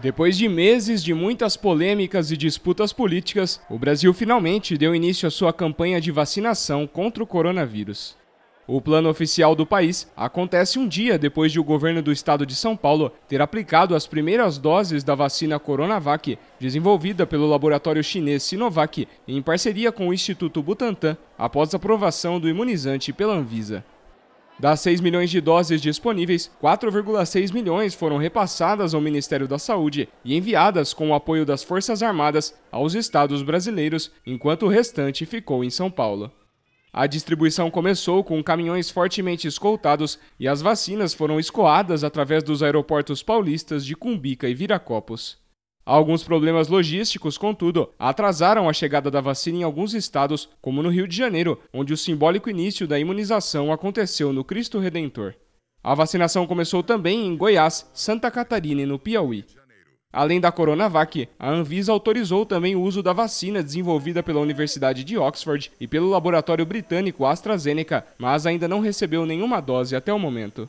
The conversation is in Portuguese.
Depois de meses de muitas polêmicas e disputas políticas, o Brasil finalmente deu início à sua campanha de vacinação contra o coronavírus. O plano oficial do país acontece um dia depois de o governo do estado de São Paulo ter aplicado as primeiras doses da vacina Coronavac, desenvolvida pelo laboratório chinês Sinovac em parceria com o Instituto Butantan, após a aprovação do imunizante pela Anvisa. Das 6 milhões de doses disponíveis, 4,6 milhões foram repassadas ao Ministério da Saúde e enviadas com o apoio das Forças Armadas aos estados brasileiros, enquanto o restante ficou em São Paulo. A distribuição começou com caminhões fortemente escoltados e as vacinas foram escoadas através dos aeroportos paulistas de Cumbica e Viracopos. Alguns problemas logísticos, contudo, atrasaram a chegada da vacina em alguns estados, como no Rio de Janeiro, onde o simbólico início da imunização aconteceu no Cristo Redentor. A vacinação começou também em Goiás, Santa Catarina e no Piauí. Além da Coronavac, a Anvisa autorizou também o uso da vacina desenvolvida pela Universidade de Oxford e pelo laboratório britânico AstraZeneca, mas ainda não recebeu nenhuma dose até o momento.